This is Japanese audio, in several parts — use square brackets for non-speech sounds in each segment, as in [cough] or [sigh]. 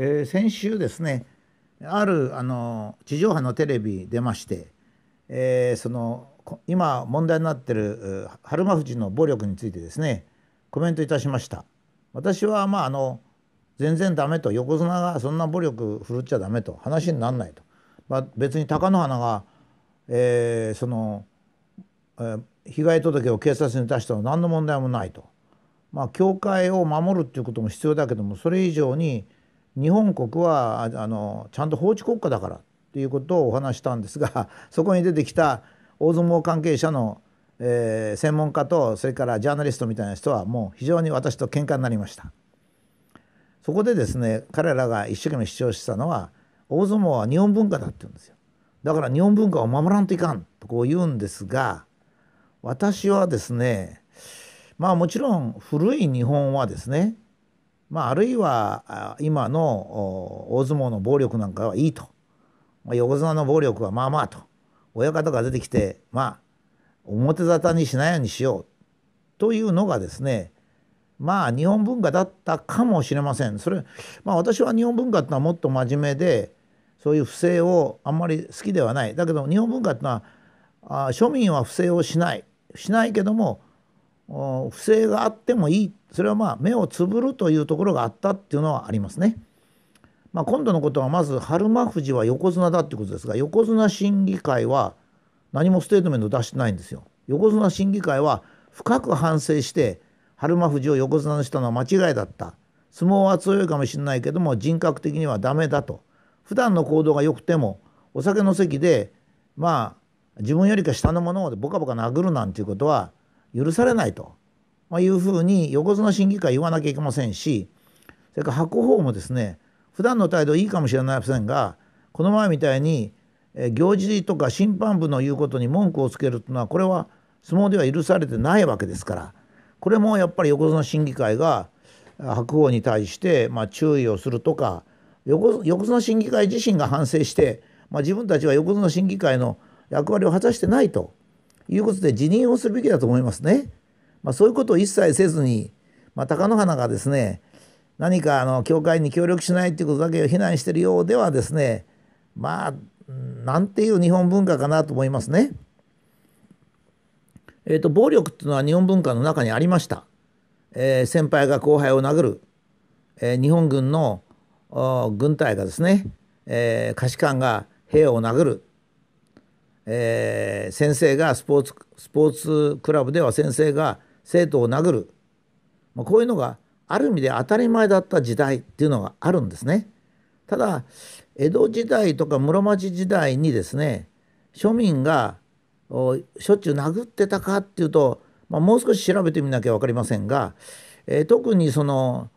えー、先週ですねあるあの地上波のテレビ出まして、えー、その今問題になってる春馬富士の暴力についてですねコメントいたしました。私はまああの全然ダメと横綱がそんな暴力振るっちゃダメと話になんないと、まあ、別に貴乃花が、えー、その、えー、被害届を警察に出したの何の問題もないと、まあ、教会を守るっていうことも必要だけどもそれ以上に日本国はあのちゃんと法治国家だからということをお話したんですが [laughs] そこに出てきた大相撲関係者の、えー、専門家とそれからジャーナリストみたいな人はもう非常に私と喧嘩になりました。そこでですね彼らが一生懸命主張してたのは大相撲は日本文化だって言うんですよ。だから日本文化を守らんといかんとこう言うんですが私はですねまあもちろん古い日本はですねまあ、あるいは今の大相撲の暴力なんかはいいと、まあ、横綱の暴力はまあまあと親方が出てきてまあ表沙汰にしないようにしようというのがですねまあ日本文化だったかもしれませんそれまあ私は日本文化ってのはもっと真面目でそういう不正をあんまり好きではないだけど日本文化ってのはあ庶民は不正をしないしないけども不正があってもいいそれはまあ目をつぶるというところがあったっていうのはありますね。まあ、今度のことはまず春馬富士は横綱だってことですが横綱審議会は何もステートメント出してないんですよ。横綱審議会は深く反省して春馬富士を横綱にしたのは間違いだった相撲は強いかもしれないけども人格的にはダメだと普段の行動が良くてもお酒の席でまあ自分よりか下の者をボカボカ殴るなんていうことは許されないと、まいうふうに横綱審議会言わなきゃいけませんしそれから白鵬もですね普段の態度いいかもしれませんがこの前みたいに行事とか審判部の言うことに文句をつけるというのはこれは相撲では許されてないわけですからこれもやっぱり横綱審議会が白鵬に対してま注意をするとか横綱審議会自身が反省して、まあ、自分たちは横綱審議会の役割を果たしてないということで辞任をするべきだと思いますね。まあ、そういうことを一切せずに、まあ、貴乃花がですね何かあの教会に協力しないということだけを非難しているようではですねまあなんていう日本文化かなと思いますね。えーと、と暴力っていうのは日本文化の中にありました。えー、先輩が後輩を殴る、えー、日本軍の軍隊がですね、えー、下士官が兵を殴るえー、先生がスポーツスポーツクラブでは先生が生徒を殴る、まあ、こういうのがある意味で当たり前だった時代っていうのがあるんですね。ただ江戸時代とか室町時代にですね庶民がしょっちゅう殴ってたかっていうと、まあ、もう少し調べてみなきゃ分かりませんが、えー、特にその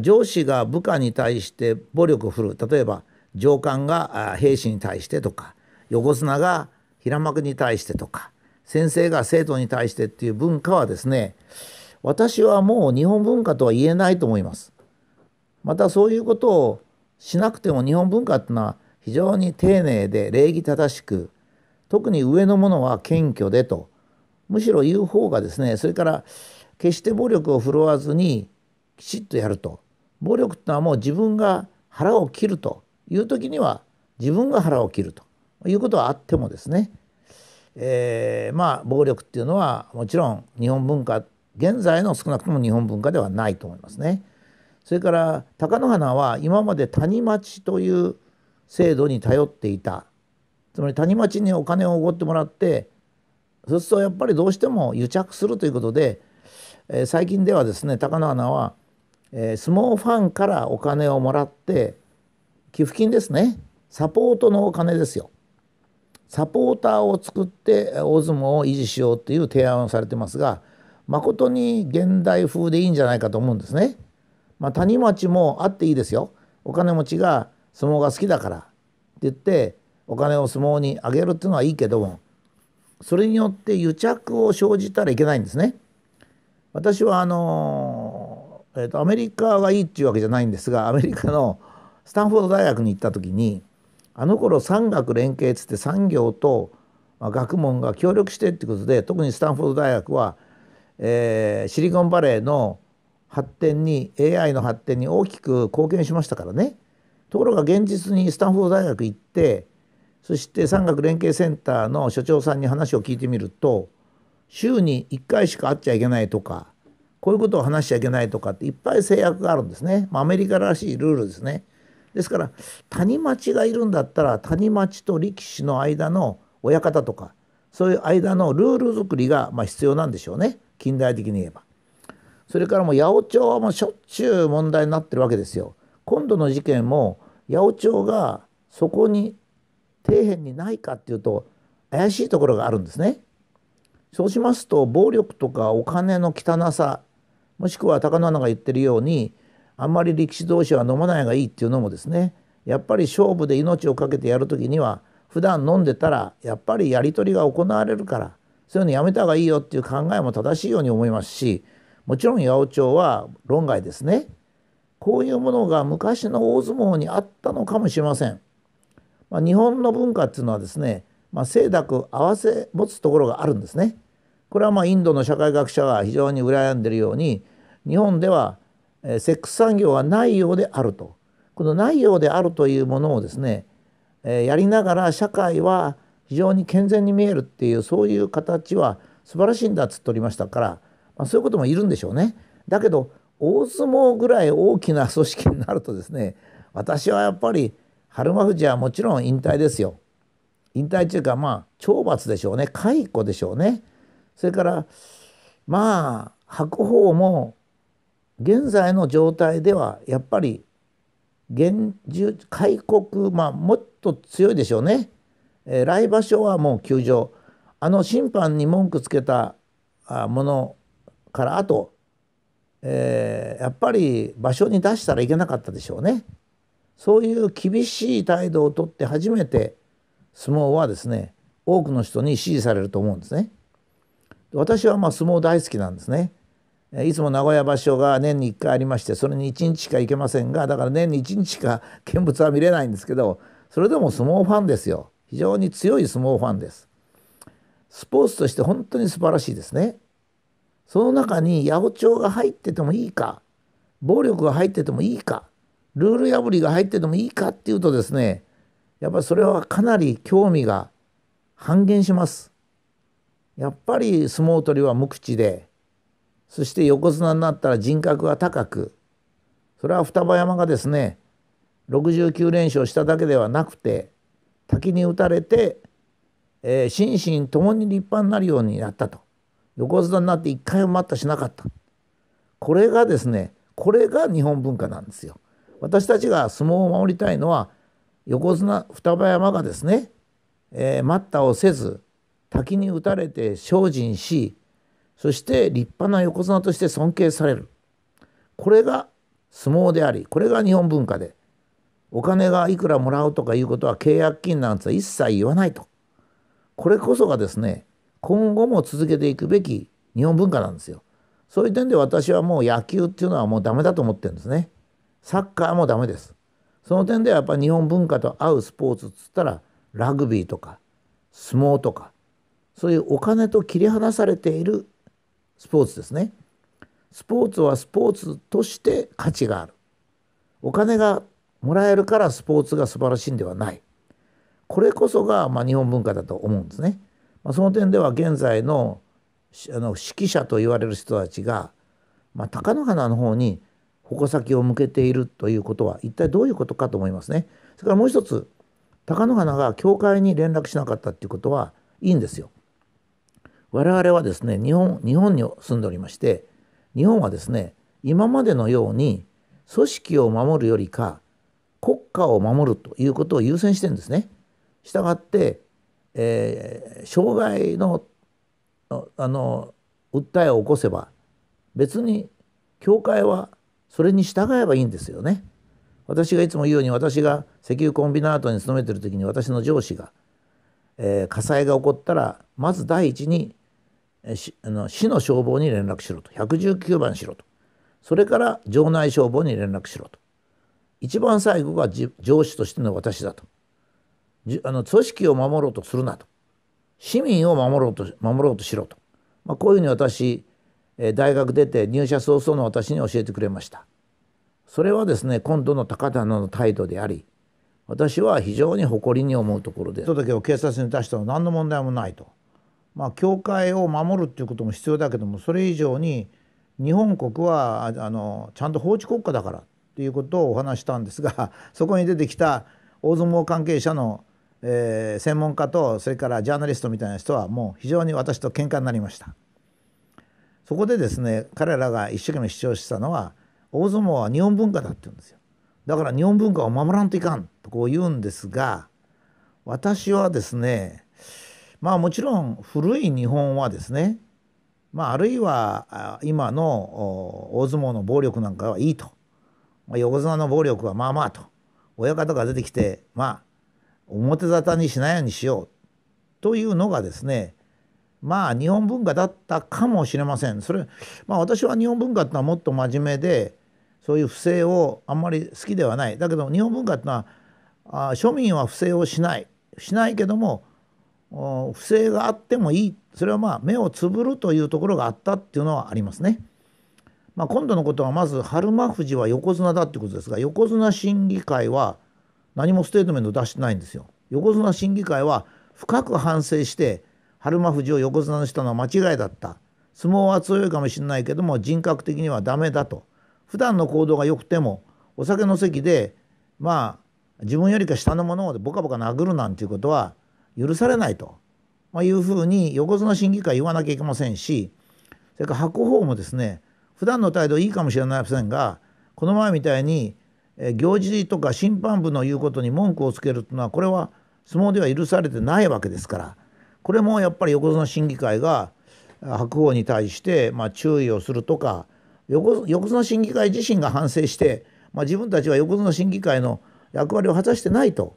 上司が部下に対して暴力を振る例えば上官が兵士に対してとか横綱が平幕に対してとか先生が生徒に対してっていう文化はですね私はもう日本文化とは言えないと思います。またそういうことをしなくても日本文化っていうのは非常に丁寧で礼儀正しく特に上のものは謙虚でとむしろ言う方がですねそれから決して暴力を振るわずにきちっとやると暴力ってのはもう自分が腹を切るという時には自分が腹を切るということはあってもですね、えー、まあ暴力っていうのはもちろん日本文化現在の少なくとも日本文化ではないと思いますね。それから貴乃花は今まで谷町という制度に頼っていたつまり谷町にお金をおごってもらってそうするとやっぱりどうしても癒着するということで、えー、最近ではですね貴乃花は、えー、相撲ファンからお金をもらって寄付金ですねサポートのお金ですよサポーターを作って大相撲を維持しようっていう提案をされてますが誠に現代風でいいんじゃないかと思うんですね。まあ、谷町もあっていいですよ。お金持ちが相撲が好きだからって言ってお金を相撲にあげるっていうのはいいけどもそれによって癒着を生じたらいけないんですね。私はあの、えーとアメリカがいいっていうわけじゃないんですがアメリカのスタンフォード大学に行った時にあの頃産学連携つって産業と学問が協力してってことで特にスタンフォード大学は、えー、シリコンバレーの発展に AI の発展に大きく貢献しましたからねところが現実にスタンフォード大学行ってそして産学連携センターの所長さんに話を聞いてみると週に1回しか会っちゃいけないとかこういうことを話しちゃいけないとかっていっぱい制約があるんですね、まあ、アメリカらしいルールですね。ですから谷町がいるんだったら谷町と力士の間の親方とかそういう間のルール作りがま必要なんでしょうね近代的に言えば。それからもう八百長はもうしょっちゅう問題になってるわけですよ。今度の事件も八百長がそこに底辺にないかっていうと怪しいところがあるんですね。そうしますと暴力とかお金の汚さもしくは高野アナが言ってるようにあんまり力士同士は飲まないがいいっていうのもですねやっぱり勝負で命を懸けてやる時には普段飲んでたらやっぱりやり取りが行われるからそういうのやめた方がいいよっていう考えも正しいように思いますしもちろん八百長は論外ですね。こういうものが昔の大相撲にあったのかもしれません。まあ、日本の文化っていうのはですね、まあ、清濁合わせ持つところがあるんですね。これはまあインドの社会学者が非常に羨んでるように日本ではセックス産業はないようであるとこのないようであるというものをですねやりながら社会は非常に健全に見えるっていうそういう形は素晴らしいんだっつっておりましたから、まあ、そういうこともいるんでしょうね。だけど大相撲ぐらい大きな組織になるとですね私はやっぱり春馬富士はもちろん引退ですよ。引退というかまあ懲罰でしょうね解雇でしょうね。それからまあ白鵬も現在の状態ではやっぱり現住開国まあもっと強いでしょうね、えー、来場所はもう休場あの審判に文句つけたものからあと、えー、やっぱり場所に出したらいけなかったでしょうねそういう厳しい態度をとって初めて相撲はですね多くの人に支持されると思うんですね私はまあ相撲大好きなんですねいつも名古屋場所が年に1回ありましてそれに1日しか行けませんがだから年に1日しか見物は見れないんですけどそれでも相撲ファンですよ非常に強い相撲ファンですスポーツとして本当に素晴らしいですねその中に八百長が入っててもいいか暴力が入っててもいいかルール破りが入っててもいいかっていうとですねやっぱりそれはかなり興味が半減しますやっぱり相撲取りは無口でそして横綱になったら人格が高くそれは双葉山がですね69連勝しただけではなくて滝に打たれて、えー、心身ともに立派になるようになったと横綱になって一回も待ったしなかったこれがですねこれが日本文化なんですよ。私たちが相撲を守りたいのは横綱双葉山がですね、えー、待ったをせず滝に打たれて精進しそして立派な横綱として尊敬されるこれが相撲でありこれが日本文化でお金がいくらもらうとかいうことは契約金なんて一切言わないとこれこそがですね今後も続けていくべき日本文化なんですよ。そういう点で私はもう野球っていうのはもうダメだと思ってるんですね。サッカーもダメです。その点ではやっぱ日本文化と合うスポーツっつったらラグビーとか相撲とかそういうお金と切り離されているスポーツですねスポーツはスポーツとして価値があるお金がもらえるからスポーツが素晴らしいんではないこれこそがま日本文化だと思うんですね。まあ、その点では現在のあの指揮者と言われる人たちが、まあ、貴乃花の方に矛先を向けているということは一体どういうことかと思いますね。それからもう一つ貴乃花が教会に連絡しなかったっていうことはいいんですよ。我々はですね日本日本に住んでおりまして日本はですね今までのように組織を守るよりか国家を守るということを優先してるんですね。したがって、えー、障害のあの訴えを起こせば別に教会はそれに従えばいいんですよね。私がいつも言うように私が石油コンビナートに勤めてる時に私の上司が、えー、火災が起こったらまず第一にあの市の消防に連絡しろと119番しろとそれから城内消防に連絡しろと一番最後が上司としての私だとあの組織を守ろうとするなと市民を守ろうと守ろうとしろと、まあ、こういうふうに私大学出て入社早々の私に教えてくれましたそれはですね今度の高田の態度であり私は非常に誇りに思うところで届けを警察に出しても何の問題もないと。まあ、教会を守るっていうことも必要だけどもそれ以上に日本国はあのちゃんと法治国家だからっていうことをお話したんですが [laughs] そこに出てきた大相撲関係者の、えー、専門家とそれからジャーナリストみたいな人はもう非常に私と喧嘩になりました。そこでですね彼らが一生懸命主張してたのは大相撲は日本文化だって言うんですよだから日本文化を守らんといかんとこう言うんですが私はですねまあもちろん古い日本はですね、まあ、あるいは今の大相撲の暴力なんかはいいと、まあ、横綱の暴力はまあまあと親方が出てきてまあ表沙汰にしないようにしようというのがですねまあ日本文化だったかもしれませんそれまあ私は日本文化ってのはもっと真面目でそういう不正をあんまり好きではないだけど日本文化ってのはあ庶民は不正をしないしないけども不正があってもいいそれはまあ目をつぶるというところがあったっていうのはありますね。まあ、今度のことはまず春馬富士は横綱だってことですが横綱審議会は何もステートメント出してないんですよ。横綱審議会は深く反省して春馬富士を横綱にしたのは間違いだった相撲は強いかもしれないけども人格的にはダメだと普段の行動が良くてもお酒の席でまあ自分よりか下の者をボカボカ殴るなんていうことは許されないと、まあ、いうふうに横綱審議会言わなきゃいけませんしそれから白鵬もですね普段の態度いいかもしれませんがこの前みたいに行事とか審判部の言うことに文句をつけるというのはこれは相撲では許されてないわけですからこれもやっぱり横綱審議会が白鵬に対してまあ注意をするとか横綱審議会自身が反省して、まあ、自分たちは横綱審議会の役割を果たしてないと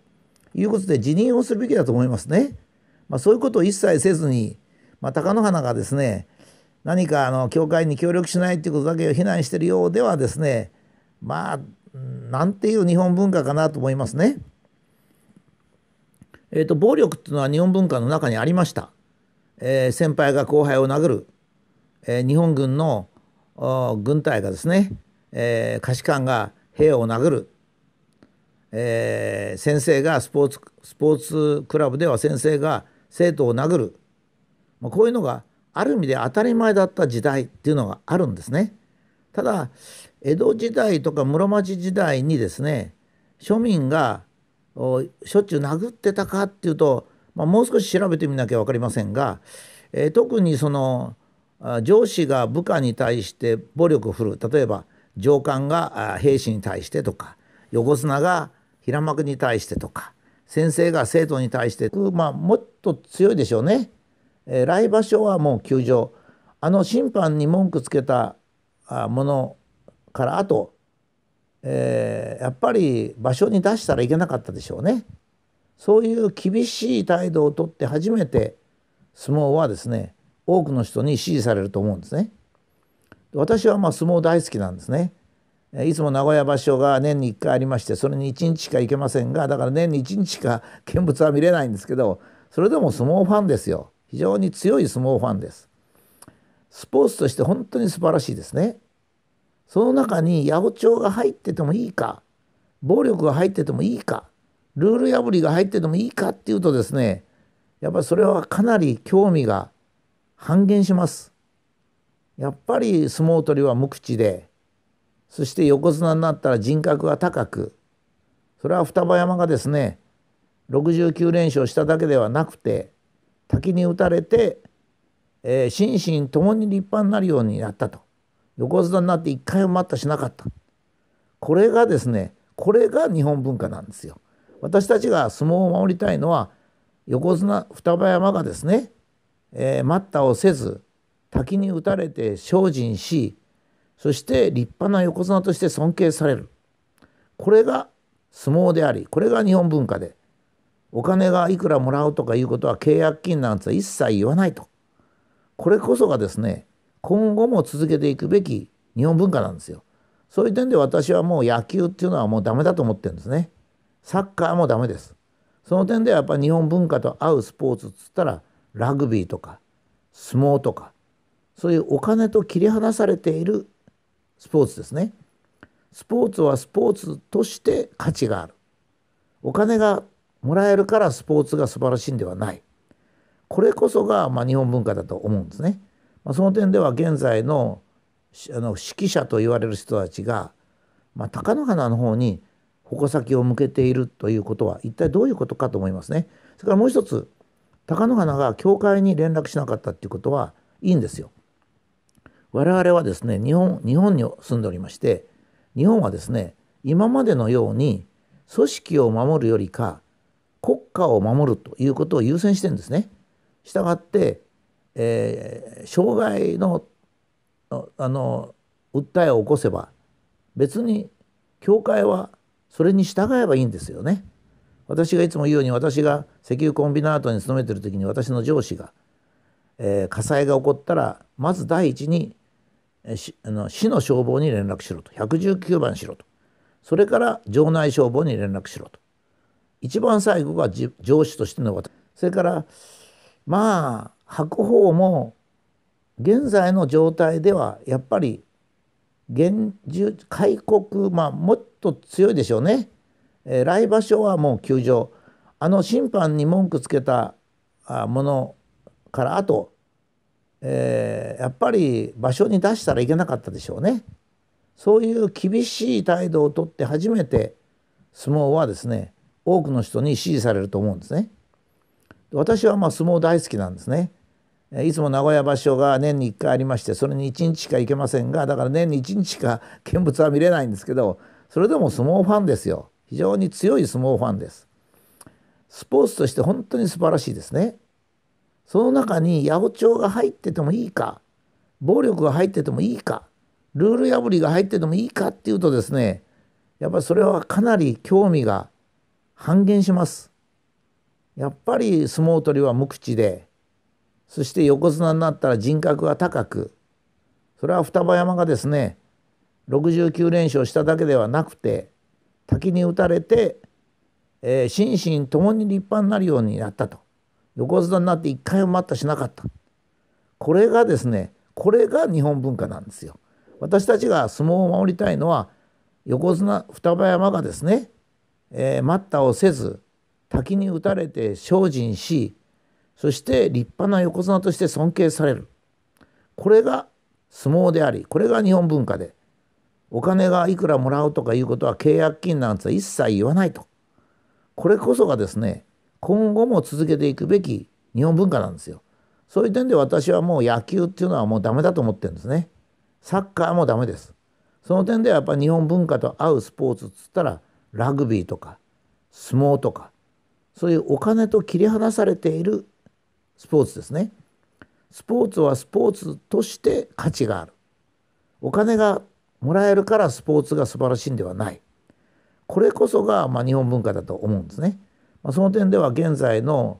いうことで辞任をするべきだと思いますね。まあ、そういうことを一切せずに、まあ、貴乃花がですね何かあの教会に協力しないっていうことだけを非難しているようではですねまあなんていう日本文化かなと思いますね。えーと、と暴力っていうのは日本文化の中にありました。えー、先輩が後輩を殴る、えー、日本軍の軍隊がですね、えー、下士官が兵を殴るえー、先生がスポーツスポーツクラブでは先生が生徒を殴る、まあ、こういうのがある意味で当たり前だった時代っていうのがあるんですね。ただ江戸時代とか室町時代にですね庶民がしょっちゅう殴ってたかっていうと、まあ、もう少し調べてみなきゃ分かりませんが、えー、特にその上司が部下に対して暴力を振る例えば上官が兵士に対してとか横綱が平幕に対してとか先生が生徒に対して、まあ、もっと強いでしょうね、えー、来場所はもう休場あの審判に文句つけたものからあと、えー、やっぱり場所に出したらいけなかったでしょうねそういう厳しい態度をとって初めて相撲はですね多くの人に支持されると思うんですね。私はまあ相撲大好きなんですね。いつも名古屋場所が年に1回ありましてそれに1日しか行けませんがだから年に1日しか見物は見れないんですけどそれでも相撲ファンですよ非常に強い相撲ファンですスポーツとして本当に素晴らしいですねその中に八百長が入っててもいいか暴力が入っててもいいかルール破りが入っててもいいかっていうとですねやっぱりそれはかなり興味が半減しますやっぱり相撲取りは無口でそして横綱になったら人格が高くそれは双葉山がですね69連勝しただけではなくて滝に打たれて、えー、心身ともに立派になるようになったと横綱になって一回も待ったしなかったこれがですねこれが日本文化なんですよ。私たちが相撲を守りたいのは横綱双葉山がですね、えー、待ったをせず滝に打たれて精進しそして立派な横綱として尊敬されるこれが相撲でありこれが日本文化でお金がいくらもらうとかいうことは契約金なんて一切言わないとこれこそがですね今後も続けていくべき日本文化なんですよ。そういう点で私はもう野球っていうのはもうダメだと思ってるんですね。サッカーもダメです。その点ではやっぱり日本文化と合うスポーツっつったらラグビーとか相撲とかそういうお金と切り離されているスポーツですねスポーツはスポーツとして価値があるお金がもらえるからスポーツが素晴らしいんではないこれこそがまあ日本文化だと思うんですね。まあ、その点では現在のあの指揮者と言われる人たちが、まあ、貴乃花の方に矛先を向けているということは一体どういうことかと思いますね。それからもう一つ貴乃花が教会に連絡しなかったということはいいんですよ。我々はですね日本日本に住んでおりまして日本はですね今までのように組織を守るよりか国家を守るということを優先してんですね。したがって、えー、障害のあの訴えを起こせば別に教会はそれに従えばいいんですよね。私がいつも言うように私が石油コンビナートに勤めてる時に私の上司が、えー、火災が起こったらまず第一にあの市の消防に連絡しろと119番しろとそれから城内消防に連絡しろと一番最後が上司としての私それからまあ白鵬も現在の状態ではやっぱり厳重開国まあもっと強いでしょうね、えー、来場所はもう休場あの審判に文句つけたものからあとえー、やっぱり場所に出したらいけなかったでしょうね。そういう厳しい態度をとって初めて相撲はですね多くの人に支持されると思うんですね。私はまあ相撲大好きなんですね。いつも名古屋場所が年に1回ありましてそれに1日しか行けませんがだから年に1日しか [laughs] 見物は見れないんですけどそれでも相撲ファンですよ非常に強い相撲ファンですスポーツとして本当に素晴らしいですねその中に八百長が入っててもいいか暴力が入っててもいいかルール破りが入っててもいいかっていうとですねやっぱりそれはかなり興味が半減します。やっぱり相撲取りは無口でそして横綱になったら人格が高くそれは双葉山がですね69連勝しただけではなくて滝に打たれて、えー、心身ともに立派になるようになったと横綱になって一回も待ったしなかったこれがですねこれが日本文化なんですよ。私たちが相撲を守りたいのは横綱双葉山がですね、えー、待ったをせず滝に打たれて精進しそして立派な横綱として尊敬されるこれが相撲でありこれが日本文化でお金がいくらもらうとかいうことは契約金なんて一切言わないとこれこそがですね今後も続けていくべき日本文化なんですよ。そういう点で私はもう野球っていうのはもうダメだと思ってるんですね。サッカーもダメです。その点ではやっぱ日本文化と合うスポーツっつったらラグビーとか相撲とかそういうお金と切り離されているスポーツですね。スポーツはスポーツとして価値がある。お金がもらえるからスポーツが素晴らしいんではない。これこそがまあ日本文化だと思うんですね。まあ、その点では現在の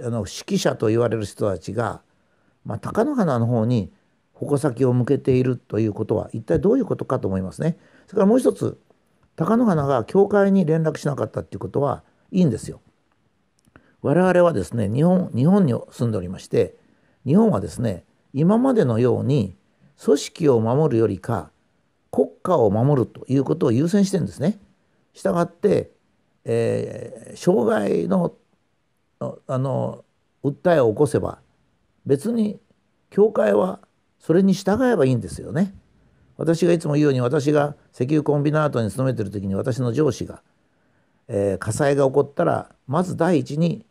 あの指揮者と言われる人たちが、まあ、高野花の方に矛先を向けているということは一体どういうことかと思いますね。それからもう一つ高野花が教会に連絡しなかったっていうことはいいんですよ。我々はですね日本日本に住んでおりまして日本はですね今までのように組織を守るよりか国家を守るということを優先してんですね。したがってえー、障害のあの訴えを起こせば別に教会はそれに従えばいいんですよね。私がいつも言うように私が石油コンビナートに勤めてる時に私の上司が、えー、火災が起こったらまず第一に